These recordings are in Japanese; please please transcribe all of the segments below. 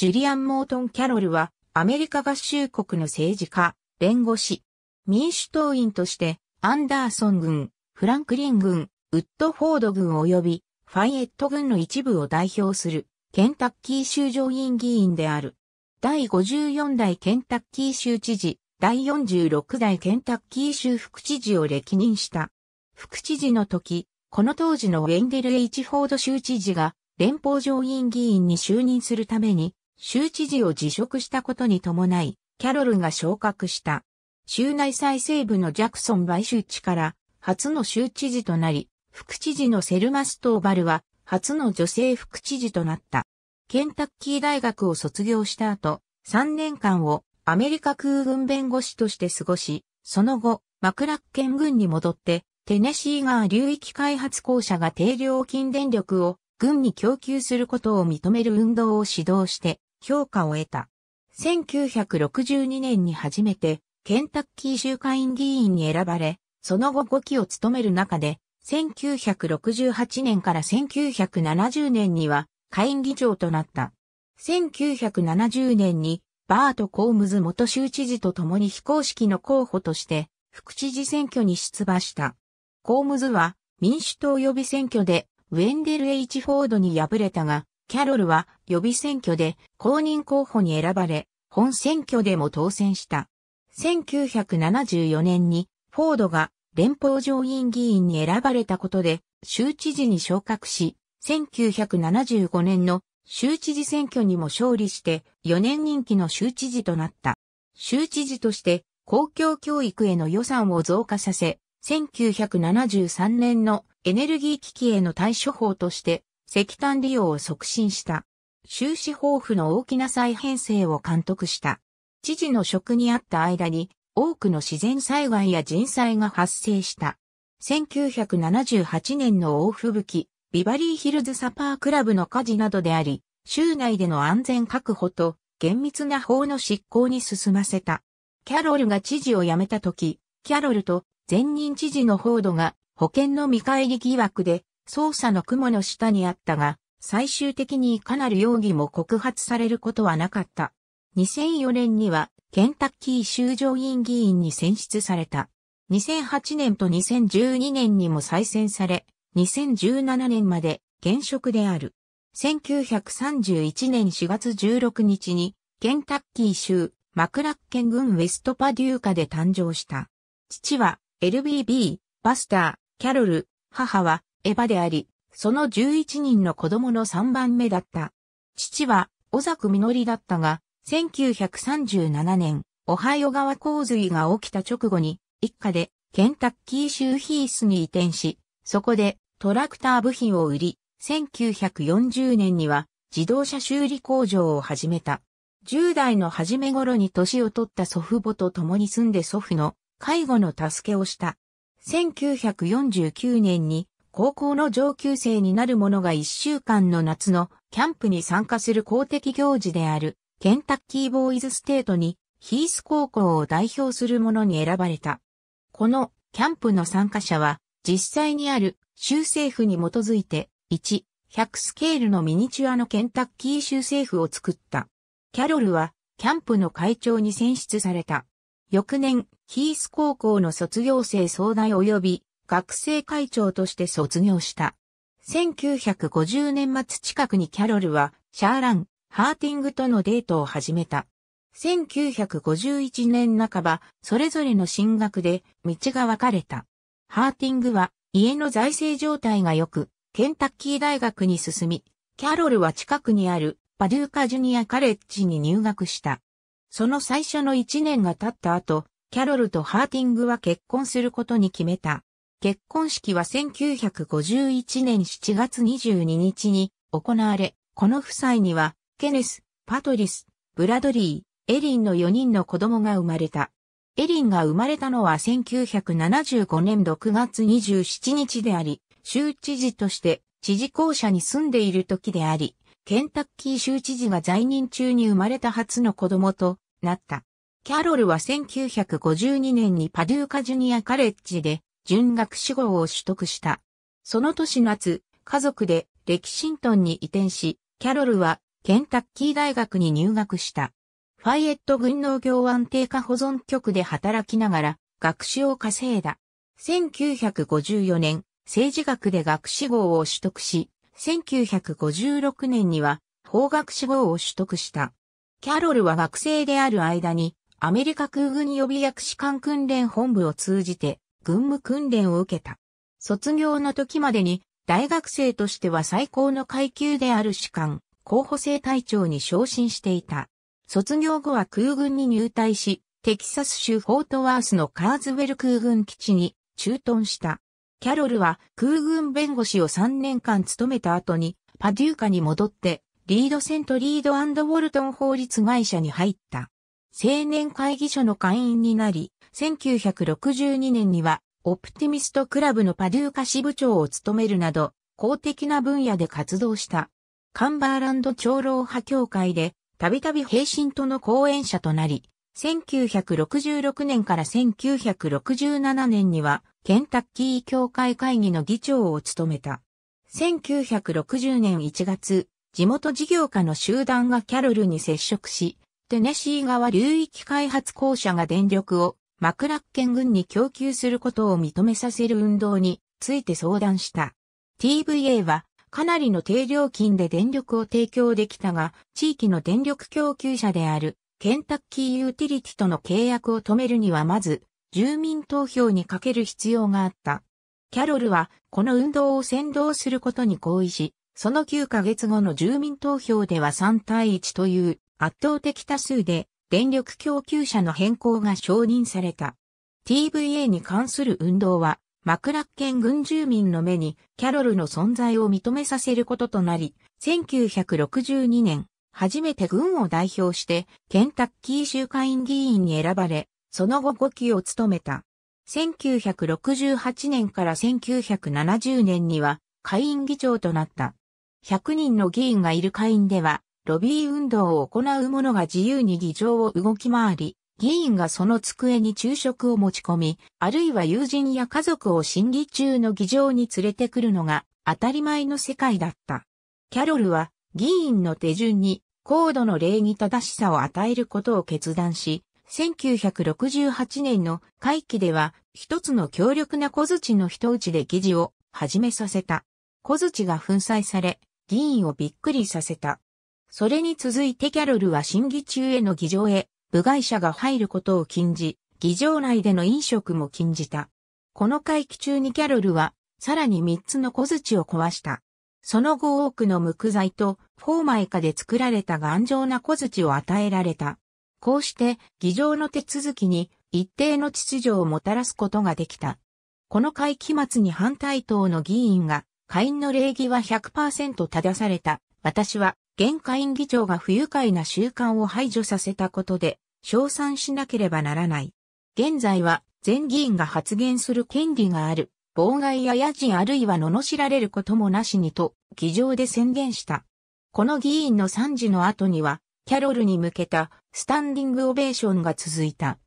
ジュリアン・モートン・キャロルは、アメリカ合衆国の政治家、弁護士、民主党員として、アンダーソン軍、フランクリン軍、ウッドフォード軍及び、ファイエット軍の一部を代表する、ケンタッキー州上院議員である。第54代ケンタッキー州知事、第46代ケンタッキー州副知事を歴任した。副知事の時、この当時のウェンデル・ H・ フォード州知事が連邦上院議員に就任するために州知事を辞職したことに伴い、キャロルが昇格した。州内最西部のジャクソン買収地から初の州知事となり、副知事のセルマ・ストーバルは初の女性副知事となった。ケンタッキー大学を卒業した後、3年間をアメリカ空軍弁護士として過ごし、その後、マクラッケン軍に戻って、テネシー川流域開発公社が低料金電力を軍に供給することを認める運動を指導して、評価を得た。1962年に初めて、ケンタッキー州会員議員に選ばれ、その後5期を務める中で、1968年から1970年には、下院議長となった。1970年に、バート・コームズ元州知事と共に非公式の候補として、副知事選挙に出馬した。コームズは、民主党予備選挙で、ウェンデル・ H・ フォードに敗れたが、キャロルは予備選挙で公認候補に選ばれ、本選挙でも当選した。1974年にフォードが連邦上院議員に選ばれたことで州知事に昇格し、1975年の州知事選挙にも勝利して4年任期の州知事となった。州知事として公共教育への予算を増加させ、1973年のエネルギー危機への対処法として石炭利用を促進した。収支豊富の大きな再編成を監督した。知事の職にあった間に多くの自然災害や人災が発生した。1978年の大吹雪、ビバリーヒルズサパークラブの火事などであり、州内での安全確保と厳密な法の執行に進ませた。キャロルが知事を辞めた時、キャロルと前任知事のフォードが保険の見返り疑惑で捜査の雲の下にあったが、最終的にいかなる容疑も告発されることはなかった。2004年には、ケンタッキー州上院議員に選出された。2008年と2012年にも再選され、2017年まで現職である。1931年4月16日に、ケンタッキー州マクラッケン郡ウェストパデューカで誕生した。父は LBB、バスター、キャロル、母はエヴァであり、その11人の子供の3番目だった。父は、小作実だったが、1937年、オハイオ川洪水が起きた直後に、一家でケンタッキー州ヒースに移転し、そこでトラクター部品を売り、1940年には自動車修理工場を始めた。10代の初め頃に年を取った祖父母と共に住んで祖父の介護の助けをした。1949年に高校の上級生になる者が一週間の夏のキャンプに参加する公的行事であるケンタッキーボーイズステートにヒース高校を代表するものに選ばれた。このキャンプの参加者は実際にある州政府に基づいて1、100スケールのミニチュアのケンタッキー州政府を作った。キャロルはキャンプの会長に選出された。翌年、ヒース高校の卒業生総代及び学生会長として卒業した。1950年末近くにキャロルはシャーラン、ハーティングとのデートを始めた。1951年半ば、それぞれの進学で道が分かれた。ハーティングは家の財政状態が良く、ケンタッキー大学に進み、キャロルは近くにあるパデューカジュニアカレッジに入学した。その最初の1年が経った後、キャロルとハーティングは結婚することに決めた。結婚式は1951年7月22日に行われ、この夫妻には、ケネス、パトリス、ブラドリー、エリンの4人の子供が生まれた。エリンが生まれたのは1975年6月27日であり、州知事として知事公社に住んでいる時であり、ケンタッキー州知事が在任中に生まれた初の子供となった。キャロルは1952年にパデューカジュニアカレッジで準学士号を取得した。その年夏、家族でレキシントンに移転し、キャロルはケンタッキー大学に入学した。ファイエット軍農業安定化保存局で働きながら学士を稼いだ。1954年、政治学で学士号を取得し、1956年には法学士号を取得した。キャロルは学生である間にアメリカ空軍予備役士官訓練本部を通じて軍務訓練を受けた。卒業の時までに大学生としては最高の階級である士官、候補生隊長に昇進していた。卒業後は空軍に入隊し、テキサス州フォートワースのカーズウェル空軍基地に駐屯した。キャロルは空軍弁護士を3年間務めた後にパデューカに戻ってリードセントリードウォルトン法律会社に入った。青年会議所の会員になり、1962年には、オプティミストクラブのパデューカ支部長を務めるなど、公的な分野で活動した。カンバーランド長老派協会で、たびたび平身との講演者となり、1966年から1967年には、ケンタッキー協会会議の議長を務めた。1960年1月、地元事業家の集団がキャロルに接触し、テネシー側流域開発公社が電力をマクラッケン軍に供給することを認めさせる運動について相談した。TVA はかなりの低料金で電力を提供できたが、地域の電力供給者であるケンタッキーユーティリティとの契約を止めるにはまず、住民投票にかける必要があった。キャロルはこの運動を先導することに合意し、その9ヶ月後の住民投票では3対1という圧倒的多数で電力供給者の変更が承認された。TVA に関する運動は、マクラッケン軍住民の目にキャロルの存在を認めさせることとなり、1962年、初めて軍を代表してケンタッキー州会員議員に選ばれ、その後5期を務めた。1968年から1970年には会員議長となった。100人の議員がいる会員では、ロビー運動を行う者が自由に議場を動き回り、議員がその机に昼食を持ち込み、あるいは友人や家族を審議中の議場に連れてくるのが当たり前の世界だった。キャロルは議員の手順に高度の礼儀正しさを与えることを決断し、1968年の会期では一つの強力な小槌の人打ちで議事を始めさせた。小槌が粉砕され、議員をびっくりさせた。それに続いてキャロルは審議中への議場へ、部外者が入ることを禁じ、議場内での飲食も禁じた。この会期中にキャロルは、さらに3つの小槌を壊した。その後多くの木材とフォーマイカで作られた頑丈な小槌を与えられた。こうして、議場の手続きに一定の秩序をもたらすことができた。この会期末に反対党の議員が、会員の礼儀は100%正された。私は現下院議長が不愉快な習慣を排除させたことで、称賛しなければならない。現在は、全議員が発言する権利がある。妨害や野人あるいは罵られることもなしにと、議場で宣言した。この議員の賛辞の後には、キャロルに向けたスタンディングオベーションが続いた。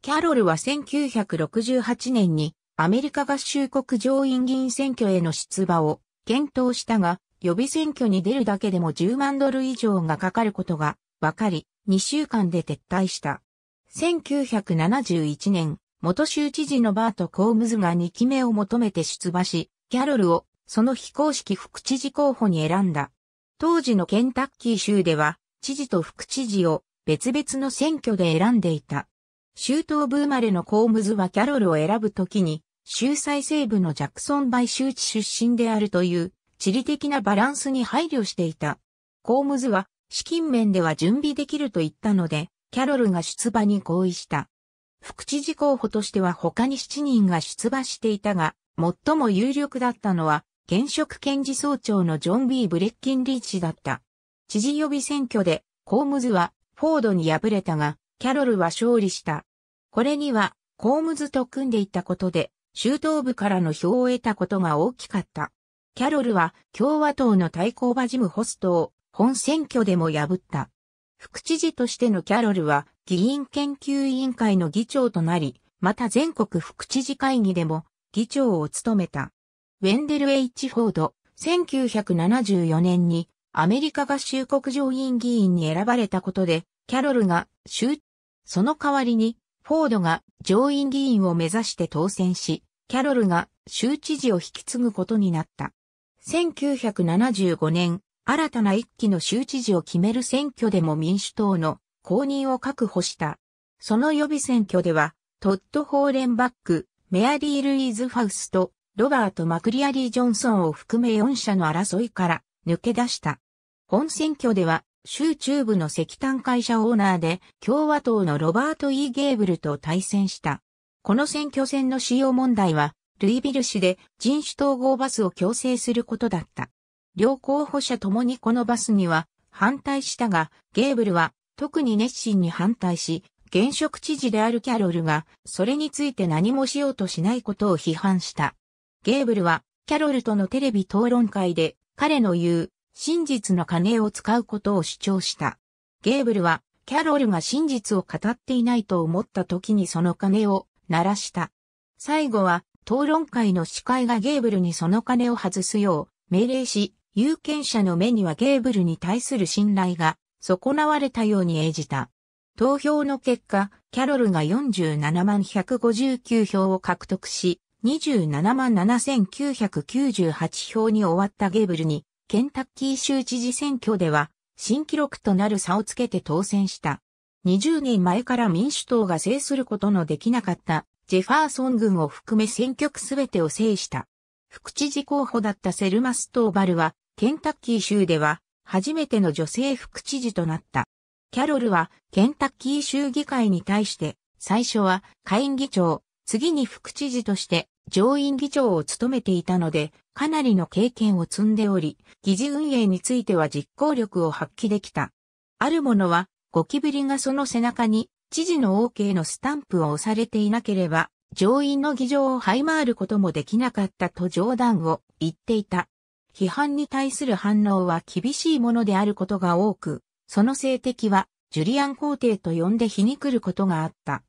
キャロルは1968年にアメリカ合衆国上院議員選挙への出馬を検討したが、予備選挙に出るだけでも10万ドル以上がかかることが分かり、2週間で撤退した。1971年、元州知事のバート・コームズが2期目を求めて出馬し、キャロルをその非公式副知事候補に選んだ。当時のケンタッキー州では、知事と副知事を別々の選挙で選んでいた。州東部生まれのコームズはキャロルを選ぶときに、州再西部のジャクソンバイ州地出身であるという地理的なバランスに配慮していた。コームズは資金面では準備できると言ったので、キャロルが出馬に合意した。副知事候補としては他に7人が出馬していたが、最も有力だったのは、現職検事総長のジョン・ B・ ブレッキンリーチだった。知事予備選挙で、コームズはフォードに敗れたが、キャロルは勝利した。これには、コームズと組んでいたことで、州東部からの票を得たことが大きかった。キャロルは共和党の対抗馬ジム・ホストを本選挙でも破った。副知事としてのキャロルは議員研究委員会の議長となり、また全国副知事会議でも議長を務めた。ウェンデル・ H・ フォード、1974年にアメリカ合衆国上院議員に選ばれたことで、キャロルが州、その代わりにフォードが上院議員を目指して当選し、キャロルが州知事を引き継ぐことになった。1975年、新たな一期の州知事を決める選挙でも民主党の公認を確保した。その予備選挙では、トッド・ホーレンバック、メアリー・ルイーズ・ファウスト、ロバート・マクリアリー・ジョンソンを含め4社の争いから抜け出した。本選挙では、州中部の石炭会社オーナーで共和党のロバート・イー・ゲーブルと対戦した。この選挙戦の使用問題はルイビル市で人種統合バスを強制することだった。両候補者ともにこのバスには反対したが、ゲーブルは特に熱心に反対し、現職知事であるキャロルが、それについて何もしようとしないことを批判した。ゲーブルは、キャロルとのテレビ討論会で、彼の言う、真実の金を使うことを主張した。ゲーブルは、キャロルが真実を語っていないと思った時にその金を鳴らした。最後は、討論会の司会がゲーブルにその金を外すよう命令し、有権者の目にはゲーブルに対する信頼が損なわれたように演じた。投票の結果、キャロルが47万159票を獲得し、27万7998票に終わったゲーブルに、ケンタッキー州知事選挙では、新記録となる差をつけて当選した。20年前から民主党が制することのできなかったジェファーソン軍を含め選挙区すべてを制した。副知事候補だったセルマ・ストーバルは、ケンタッキー州では、初めての女性副知事となった。キャロルは、ケンタッキー州議会に対して、最初は下院議長、次に副知事として上院議長を務めていたので、かなりの経験を積んでおり、議事運営については実行力を発揮できた。ある者は、ゴキブリがその背中に知事の OK のスタンプを押されていなければ、上院の議場を這い回ることもできなかったと冗談を言っていた。批判に対する反応は厳しいものであることが多く、その性的はジュリアン皇帝と呼んで皮肉ることがあった。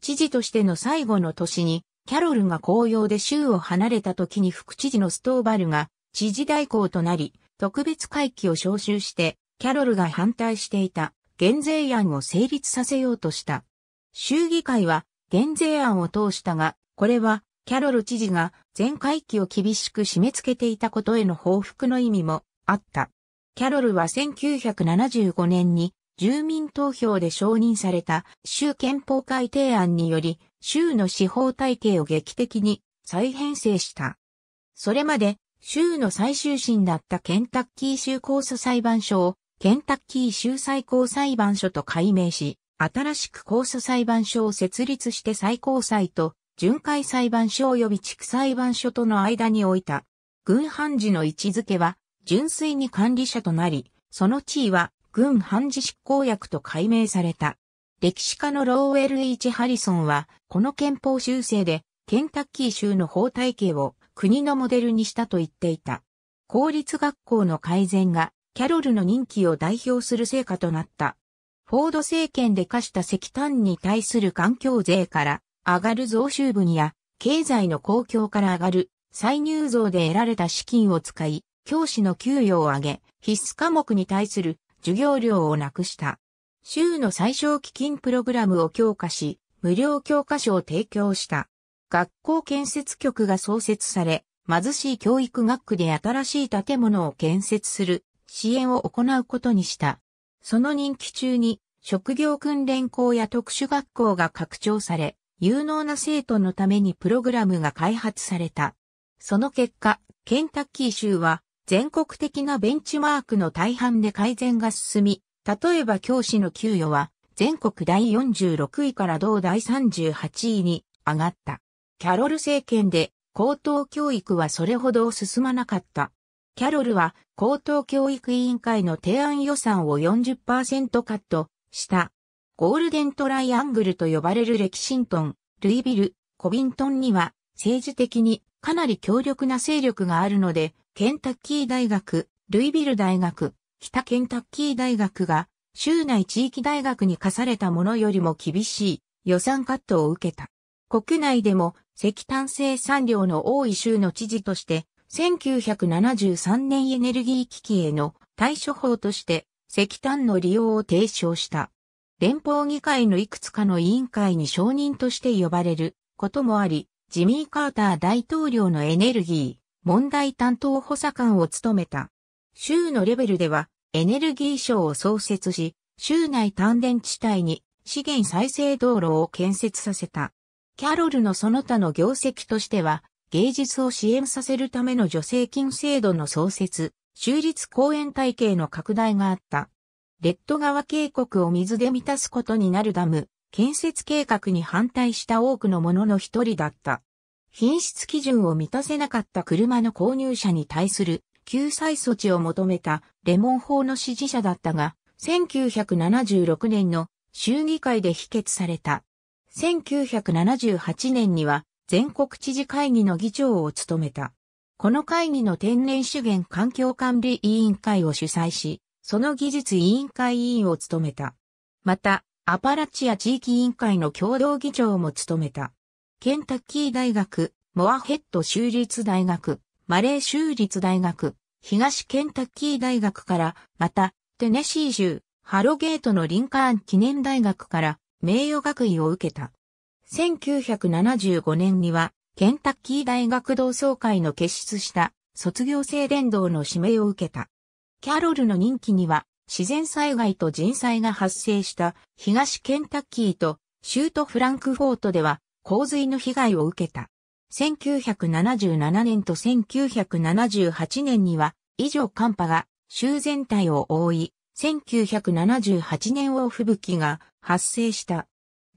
知事としての最後の年に、キャロルが公用で州を離れた時に副知事のストーバルが知事代行となり、特別会期を招集して、キャロルが反対していた。減税案を成立させようとした。衆議会は減税案を通したが、これはキャロル知事が全会期を厳しく締め付けていたことへの報復の意味もあった。キャロルは1975年に住民投票で承認された州憲法改定案により州の司法体系を劇的に再編成した。それまで州の最終審だったケンタッキー州控訴裁判所をケンタッキー州最高裁判所と改名し、新しく高訴裁判所を設立して最高裁と、巡回裁判所及び地区裁判所との間に置いた。軍判事の位置づけは、純粋に管理者となり、その地位は、軍判事執行役と改名された。歴史家のローウェル・イーチ・ハリソンは、この憲法修正で、ケンタッキー州の法体系を国のモデルにしたと言っていた。公立学校の改善がキャロルの任期を代表する成果となった。フォード政権で課した石炭に対する環境税から上がる増収分や経済の公共から上がる歳入増で得られた資金を使い、教師の給与を上げ、必須科目に対する授業料をなくした。州の最小基金プログラムを強化し、無料教科書を提供した。学校建設局が創設され、貧しい教育学区で新しい建物を建設する支援を行うことにした。その任期中に職業訓練校や特殊学校が拡張され、有能な生徒のためにプログラムが開発された。その結果、ケンタッキー州は全国的なベンチマークの大半で改善が進み、例えば教師の給与は全国第46位から同第38位に上がった。キャロル政権で高等教育はそれほど進まなかった。キャロルは高等教育委員会の提案予算を40%カットした。ゴールデントライアングルと呼ばれるレキシントン、ルイビル、コビントンには政治的にかなり強力な勢力があるので、ケンタッキー大学、ルイビル大学、北ケンタッキー大学が州内地域大学に課されたものよりも厳しい予算カットを受けた。国内でも石炭生産量の多い州の知事として1973年エネルギー危機への対処法として石炭の利用を提唱した。連邦議会のいくつかの委員会に承認として呼ばれることもあり、ジミー・カーター大統領のエネルギー問題担当補佐官を務めた。州のレベルではエネルギー省を創設し、州内丹田地帯に資源再生道路を建設させた。キャロルのその他の業績としては、芸術を支援させるための助成金制度の創設、州立公園体系の拡大があった。レッド川渓谷を水で満たすことになるダム、建設計画に反対した多くの者の一人だった。品質基準を満たせなかった車の購入者に対する救済措置を求めたレモン法の支持者だったが、1976年の衆議会で否決された。1978年には全国知事会議の議長を務めた。この会議の天然資源環境管理委員会を主催し、その技術委員会委員を務めた。また、アパラチア地域委員会の共同議長も務めた。ケンタッキー大学、モアヘッド州立大学、マレー州立大学、東ケンタッキー大学から、また、テネシー州、ハロゲートのリンカーン記念大学から名誉学位を受けた。1975年には、ケンタッキー大学同窓会の結出した卒業生伝道の指名を受けた。キャロルの任期には、自然災害と人災が発生した東ケンタッキーと州都フランクフォートでは洪水の被害を受けた。1977年と1978年には以上寒波が州全体を覆い、1978年を吹雪が発生した。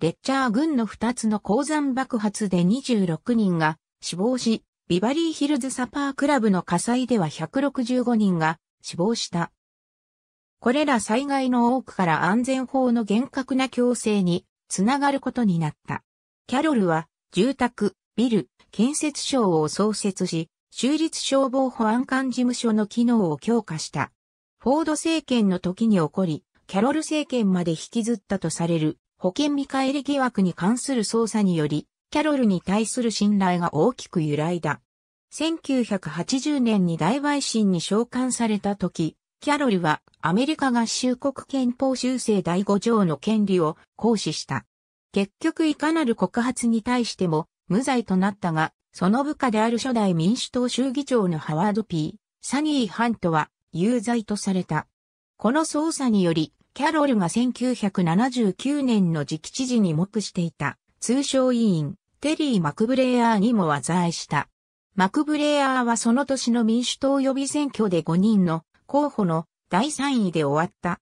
レッチャー軍の2つの鉱山爆発で26人が死亡し、ビバリーヒルズサパークラブの火災では165人が死亡した。これら災害の多くから安全法の厳格な強制につながることになった。キャロルは住宅、ビル、建設省を創設し、州立消防保安官事務所の機能を強化した。フォード政権の時に起こり、キャロル政権まで引きずったとされる保険見返り疑惑に関する捜査により、キャロルに対する信頼が大きく揺らいだ。1980年に大陪審に召喚された時、キャロルはアメリカ合衆国憲法修正第5条の権利を行使した。結局いかなる告発に対しても無罪となったが、その部下である初代民主党衆議長のハワード・ P・ サニー・ハントは有罪とされた。この捜査により、キャロルが1979年の次期知事に目していた、通商委員、テリー・マクブレイアーにも技いした。マクブレイアーはその年の民主党予備選挙で5人の候補の第3位で終わった。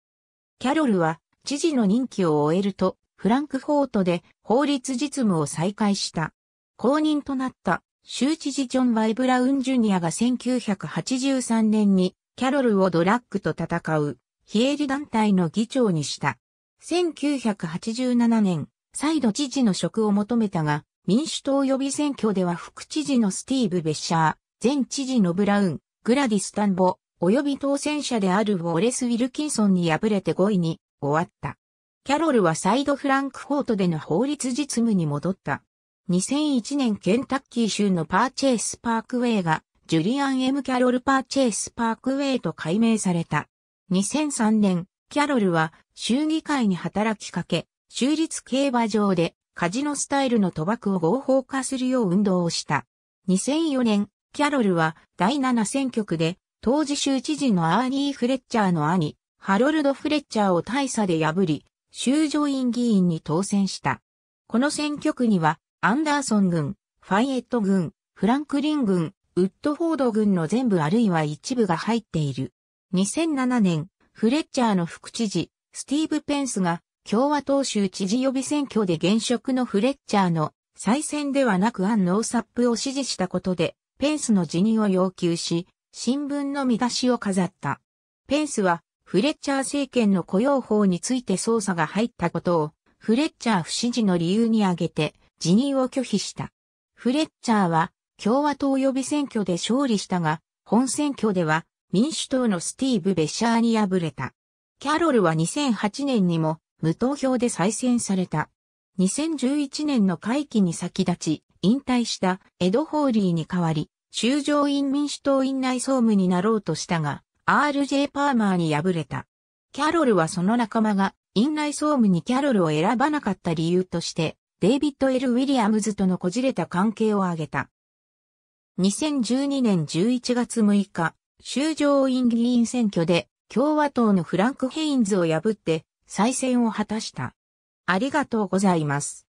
キャロルは知事の任期を終えると、フランクフォートで法律実務を再開した。公認となった州知事ジョン・ワイブラウン・ジュニアが1983年にキャロルをドラッグと戦う非営利団体の議長にした。1987年、再度知事の職を求めたが、民主党予備選挙では副知事のスティーブ・ベッシャー、前知事のブラウン、グラディス・タンボ、及び当選者であるウォレス・ウィルキンソンに敗れて5位に終わった。キャロルはサイドフランクフォートでの法律実務に戻った。2001年ケンタッキー州のパーチェイスパークウェイがジュリアン・ M・ キャロル・パーチェイス・パークウェイと改名された。2003年、キャロルは衆議会に働きかけ、州立競馬場でカジノスタイルの賭博を合法化するよう運動をした。2004年、キャロルは第7選挙区で当時州知事のアーニー・フレッチャーの兄、ハロルド・フレッチャーを大差で破り、州上院議員に当選した。この選挙区には、アンダーソン軍、ファイエット軍、フランクリン軍、ウッドフォード軍の全部あるいは一部が入っている。2007年、フレッチャーの副知事、スティーブ・ペンスが共和党州知事予備選挙で現職のフレッチャーの再選ではなくアン・ノーサップを支持したことで、ペンスの辞任を要求し、新聞の見出しを飾った。ペンスは、フレッチャー政権の雇用法について捜査が入ったことを、フレッチャー不支持の理由に挙げて、辞任を拒否した。フレッチャーは、共和党予備選挙で勝利したが、本選挙では、民主党のスティーブ・ベシャーに敗れた。キャロルは2008年にも無投票で再選された。2011年の会期に先立ち、引退したエド・ホーリーに代わり、州上院民主党院内総務になろうとしたが、RJ パーマーに敗れた。キャロルはその仲間が、院内総務にキャロルを選ばなかった理由として、デイビッド・エル・ウィリアムズとのこじれた関係を挙げた。2012年11月6日、州上院議員選挙で共和党のフランク・ヘインズを破って再選を果たした。ありがとうございます。